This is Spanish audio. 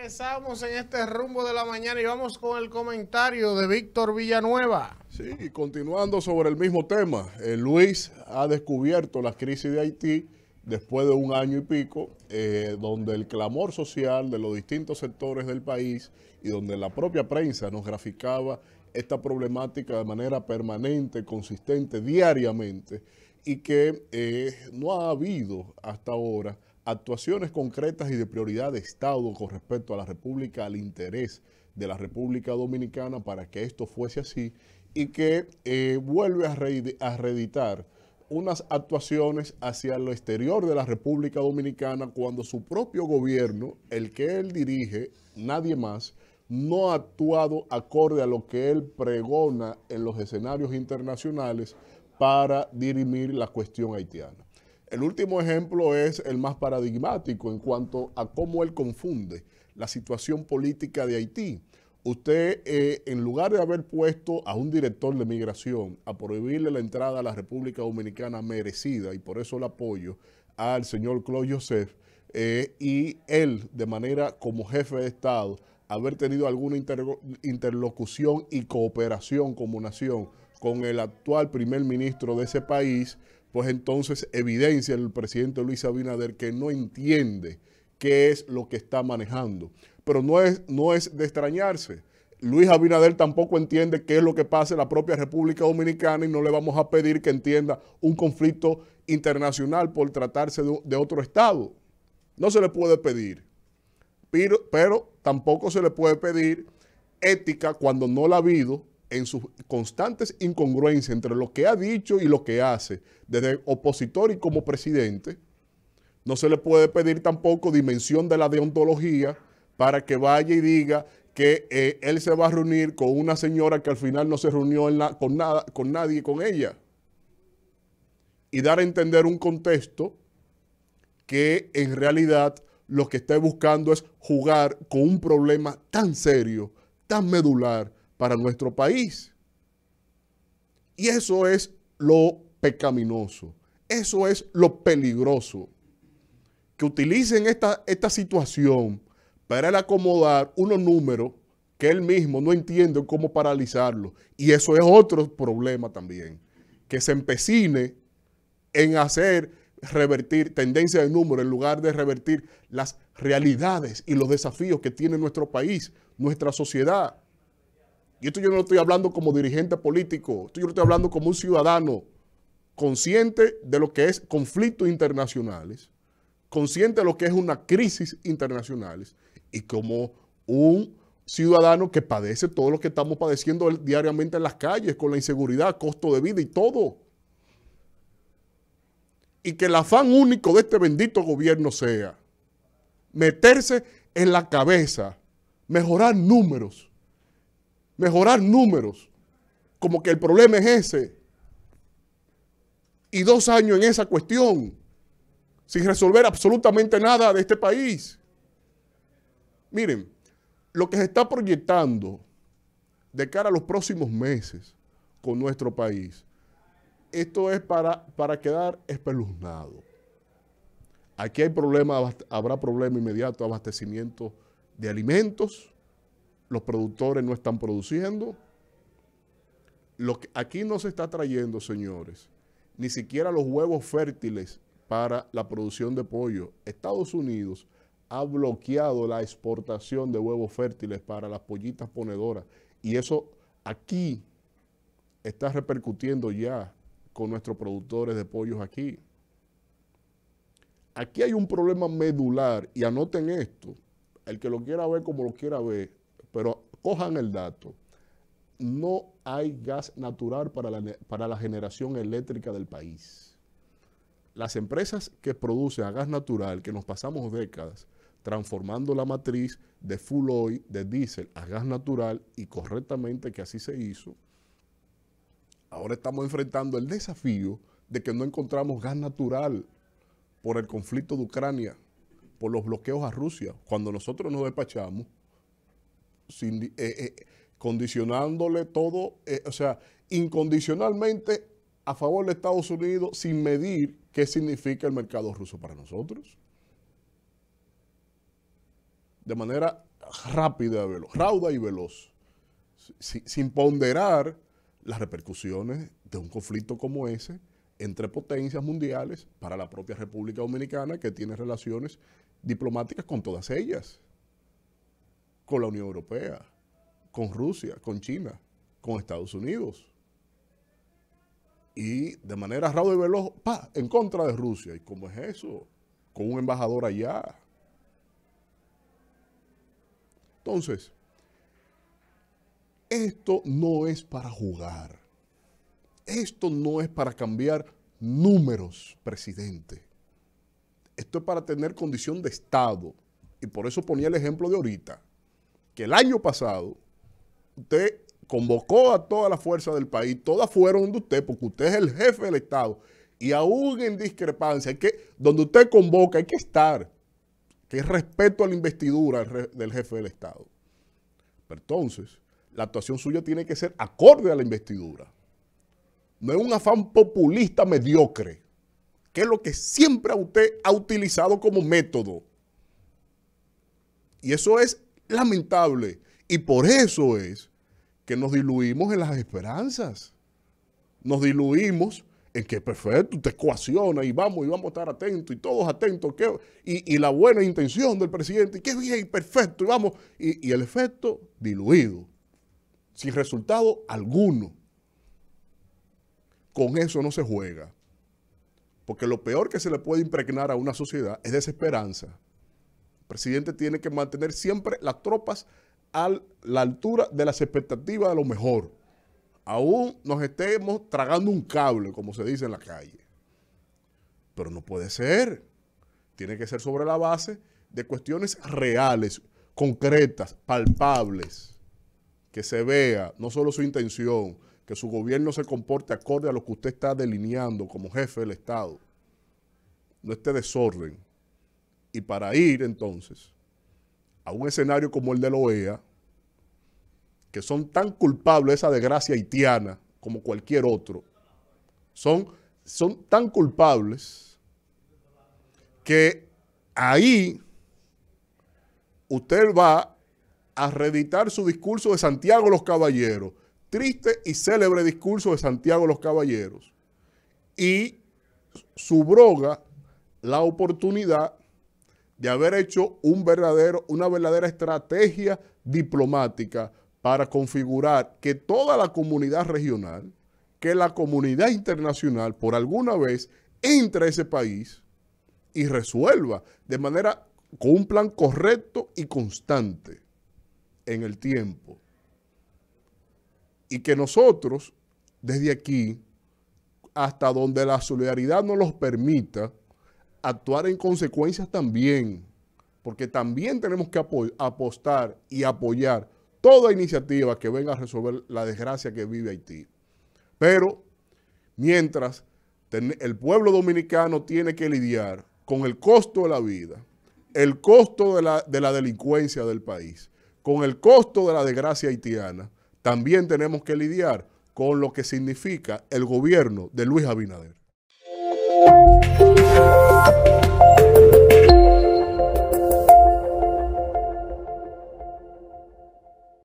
Empezamos en este rumbo de la mañana y vamos con el comentario de Víctor Villanueva. Sí, y continuando sobre el mismo tema, eh, Luis ha descubierto la crisis de Haití después de un año y pico, eh, donde el clamor social de los distintos sectores del país y donde la propia prensa nos graficaba esta problemática de manera permanente, consistente, diariamente, y que eh, no ha habido hasta ahora actuaciones concretas y de prioridad de Estado con respecto a la República, al interés de la República Dominicana para que esto fuese así y que eh, vuelve a, a reeditar unas actuaciones hacia lo exterior de la República Dominicana cuando su propio gobierno, el que él dirige, nadie más, no ha actuado acorde a lo que él pregona en los escenarios internacionales para dirimir la cuestión haitiana. El último ejemplo es el más paradigmático en cuanto a cómo él confunde la situación política de Haití. Usted, eh, en lugar de haber puesto a un director de migración a prohibirle la entrada a la República Dominicana merecida, y por eso el apoyo al señor Claude Joseph, eh, y él, de manera como jefe de Estado, haber tenido alguna interlocución y cooperación como nación con el actual primer ministro de ese país, pues entonces evidencia el presidente Luis Abinader que no entiende qué es lo que está manejando. Pero no es, no es de extrañarse. Luis Abinader tampoco entiende qué es lo que pasa en la propia República Dominicana y no le vamos a pedir que entienda un conflicto internacional por tratarse de, otro Estado. No se le puede pedir. Pero, pero, tampoco se le puede pedir ética cuando no la ha habido en sus constantes incongruencias entre lo que ha dicho y lo que hace, desde opositor y como presidente, no se le puede pedir tampoco dimensión de la deontología para que vaya y diga que eh, él se va a reunir con una señora que al final no se reunió con, nada, con nadie, con ella. Y dar a entender un contexto que en realidad lo que está buscando es jugar con un problema tan serio, tan medular, para nuestro país. Y eso es lo pecaminoso, eso es lo peligroso. Que utilicen esta, esta situación para el acomodar unos números que él mismo no entiende cómo paralizarlo. Y eso es otro problema también, que se empecine en hacer revertir tendencia de número en lugar de revertir las realidades y los desafíos que tiene nuestro país, nuestra sociedad. Y esto yo no lo estoy hablando como dirigente político, esto yo lo estoy hablando como un ciudadano consciente de lo que es conflictos internacionales, consciente de lo que es una crisis internacionales y como un ciudadano que padece todo lo que estamos padeciendo diariamente en las calles, con la inseguridad, costo de vida y todo. Y que el afán único de este bendito gobierno sea meterse en la cabeza, mejorar números, mejorar números, como que el problema es ese, y dos años en esa cuestión, sin resolver absolutamente nada de este país. Miren, lo que se está proyectando de cara a los próximos meses con nuestro país, esto es para, para quedar espeluznado. Aquí hay problema habrá problema inmediato de abastecimiento de alimentos, los productores no están produciendo. Lo que aquí no se está trayendo, señores, ni siquiera los huevos fértiles para la producción de pollo. Estados Unidos ha bloqueado la exportación de huevos fértiles para las pollitas ponedoras y eso aquí está repercutiendo ya con nuestros productores de pollos aquí. Aquí hay un problema medular y anoten esto, el que lo quiera ver como lo quiera ver, cojan el dato, no hay gas natural para la, generación eléctrica del país. Las empresas que producen a gas natural, que nos pasamos décadas transformando la matriz de full oil, de diésel a gas natural, y correctamente que así se hizo, ahora estamos enfrentando el desafío de que no encontramos gas natural por el conflicto de Ucrania, por los bloqueos a Rusia. Cuando nosotros nos despachamos, eh, eh, condicionándole todo, eh, o sea, incondicionalmente a favor de Estados Unidos sin medir qué significa el mercado ruso para nosotros. De manera rápida, veloz, rauda y veloz, sin ponderar las repercusiones de un conflicto como ese entre potencias mundiales para la propia República Dominicana que tiene relaciones diplomáticas con todas ellas con la Unión Europea, con Rusia, con China, con Estados Unidos. Y de manera rauda y veloz, pa, en contra de Rusia. ¿Y cómo es eso? Con un embajador allá. Entonces, esto no es para jugar. Esto no es para cambiar números, presidente. Esto es para tener condición de Estado. Y por eso ponía el ejemplo de ahorita que el año pasado usted convocó a toda la fuerza del país, todas fueron de usted, porque usted es el jefe del Estado. Y aún en discrepancia, que donde usted convoca hay que estar, que es respeto a la investidura del jefe del Estado. Pero entonces, la actuación suya tiene que ser acorde a la investidura. No es un afán populista mediocre, que es lo que siempre usted ha utilizado como método. Y eso es lamentable. Y por eso es que nos diluimos en las esperanzas. Nos diluimos en que perfecto, te coacciona y vamos y vamos a estar atentos y todos atentos. Que, y, la buena intención del presidente, que bien, perfecto, y vamos. Y, y el efecto diluido, sin resultado alguno. Con eso no se juega. Porque lo peor que se le puede impregnar a una sociedad es desesperanza presidente tiene que mantener siempre las tropas a la altura de las expectativas de lo mejor. Aún nos estemos tragando un cable, como se dice en la calle. Pero no puede ser. Tiene que ser sobre la base de cuestiones reales, concretas, palpables. Que se vea no solo su intención, que su gobierno se comporte acorde a lo que usted está delineando como jefe del Estado. No esté desorden. Y para ir entonces a un escenario como el de la OEA, que son tan culpables esa desgracia haitiana como cualquier otro, son, son tan culpables que ahí usted va a reeditar su discurso de Santiago los Caballeros, triste y célebre discurso de Santiago los Caballeros, y subroga la oportunidad de haber hecho un verdadero, una verdadera estrategia diplomática para configurar que toda la comunidad regional, que la comunidad internacional por alguna vez entre a ese país y resuelva de manera con un plan correcto y constante en el tiempo. Y que nosotros, desde aquí, hasta donde la solidaridad nos los permita, actuar en consecuencias también, porque también tenemos que apostar y apoyar toda iniciativa que venga a resolver la desgracia que vive Haití. Pero mientras el pueblo dominicano tiene que lidiar con el costo de la vida, el costo de la, de la delincuencia del país, con el costo de la desgracia haitiana, también tenemos que lidiar con lo que significa el gobierno de Luis Abinader. Música